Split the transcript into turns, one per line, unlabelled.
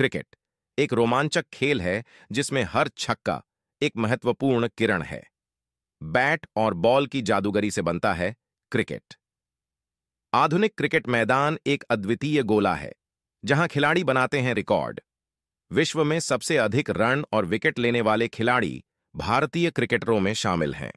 cricket एक रोमांचक खेल है जिसमें हर छक्का एक महत्वपूर्ण किरण है बैट और बॉल की जादूगरी से बनता है क्रिकेट आधुनिक क्रिकेट मैदान एक अद्वितीय गोला है जहां खिलाड़ी बनाते हैं रिकॉर्ड विश्व में सबसे अधिक रन और विकेट लेने वाले खिलाड़ी भारतीय क्रिकेटरों में शामिल हैं